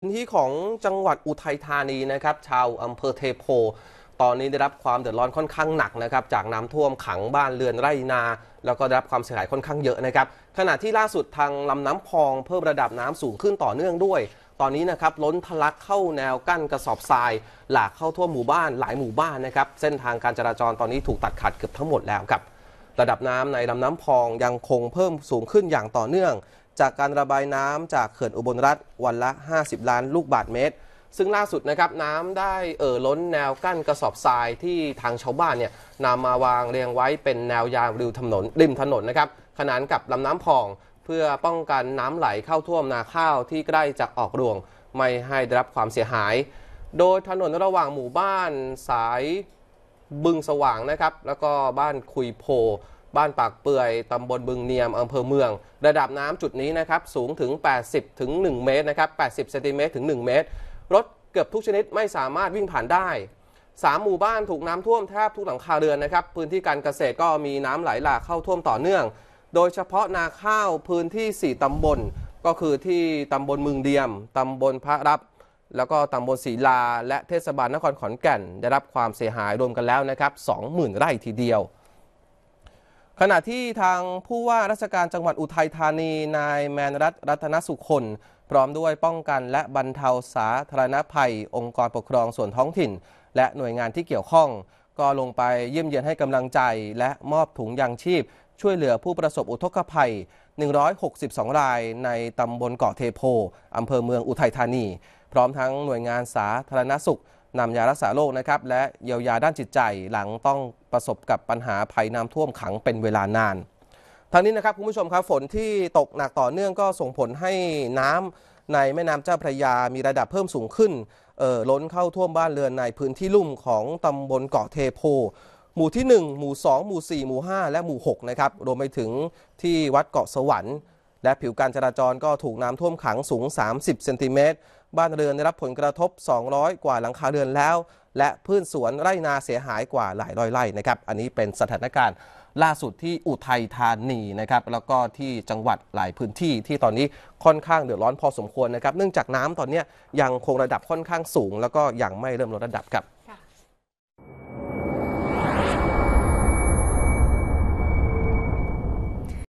พื้นที่ของจังหวัดอุทัยธานีนะครับชาวอำเภอเทโพตอนนี้ได้รับความเดือดร้อนค่อนข้างหนักนะครับ จากน้ำท่วมขังบ้านเรือนไร่นา แล้วก็ได้รับความเสียหายค่อนข้างเยอะนะครับ ขณะที่ล่าสุดทางลำน้ำพอง เพิ่มระดับน้ำสูงขึ้นต่อเนื่องด้วย ตอนนี้นะครับล้นทะลักเข้าแนวกั้นกระสอบทรายหลากเข้าทั่วหมู่บ้านหลายหมู่บ้านนะครับเส้นทางการจราจรตอนนี้ถูกตัดขาดเกือบทั้งหมดแล้วครับระดับน้ำในลำน้ำพองยังคงเพิ่มสูงขึ้นอย่างต่อเนื่องจากการระบายน้ำจากเขื่อนอุบลรัฐวันละ 50 ล้าน ลูกบาทเมตร ซึ่งล่าสุดนะครับน้ำได้เอ่อล้นแนวกั้นกระสอบทรายที่ทางชาวบ้านเนี่ยนำมาวางเรียงไว้เป็นแนวยาวริมถนนริมถนนนะครับขนานกับลำน้ำพอง เพื่อป้องกันน้ำไหลเข้าท่วมนาข้าวที่ใกล้จะออกรวง ไม่ให้ได้รับความเสียหาย โดยถนนระหว่างหมู่บ้านสายบึงสว่างนะครับ แล้วก็บ้านคุยโพบ้านปากเปื่อย ตำบลบึงเนียม อำเภอเมือง ระดับน้ำจุดนี้นะครับ สูงถึง 80ถึง1เมตร นะครับ 80เซนติเมตรถึง 1 เมตร รถเกือบทุกชนิดไม่สามารถวิ่งผ่านได้สามหมู่บ้านถูกน้ำท่วมแทบทุกหลังคาเรือนนะครับ พื้นที่การเกษตรก็มีน้ำไหลหลากเข้าท่วมต่อเนื่อง โดยเฉพาะนาข้าวพื้นที่ 4 ตำบล ก็คือที่ตำบลมึงเดียม ตำบลพระรับ แล้วก็ตำบลศรีลา และเทศบาลนครขอนแก่น ได้รับความเสียหายรวมกันแล้วนะครับ 20,000 ไร่ทีเดียวขณะที่ทางผู้ว่าราชการจังหวัดอุทัยธานี นายแมนรัตรัตนสุขคนพร้อมด้วยป้องกันและบรรเทาสาธารณภัย องค์กรปกครองส่วนท้องถิ่น และหน่วยงานที่เกี่ยวข้อง ก็ลงไปเยี่ยมเยียนให้กำลังใจและมอบถุงยางชีพช่วยเหลือผู้ประสบอุทกภัย 162 รายในตำบลเกาะเทโพ อำเภอเมืองอุทัยธานีพร้อมทั้งหน่วยงานสาธารณสุขนำยารักษาโรคนะครับและเยียวยาด้านจิตใจหลังต้องประสบกับปัญหาภัยน้ำท่วมขังเป็นเวลานาน ทางนี้นะครับคุณผู้ชมครับฝนที่ตกหนักต่อเนื่องก็ส่งผลให้น้ำในแม่น้ำเจ้าพระยามีระดับเพิ่มสูงขึ้นเอ่อล้นเข้าท่วมบ้านเรือนในพื้นที่ลุ่มของตำบลเกาะเทโพ หมู่ที่ 1 หมู่ 2 หมู่ 4 หมู่ 5 และหมู่ 6 นะครับรวมไปถึงที่วัดเกาะสวรรค์ และผิวการจราจรก็ถูกน้ำท่วมขังสูง 30เซนติเมตรบ้านเรือนได้รับผลกระทบ 200 กว่าหลังคาเรือนแล้ว และพืชสวนไร่นาเสียหายกว่าหลายร้อยไร่นะครับ อันนี้เป็นสถานการณ์ ล่าสุดที่อุทัยธานีนะครับ แล้วก็ที่จังหวัดหลายพื้นที่ที่ตอนนี้ค่อนข้างเดือดร้อนพอสมควรนะครับ เนื่องจากน้ำตอนนี้ยังคงระดับค่อนข้างสูง แล้วก็ยังไม่เริ่มลดระดับครับ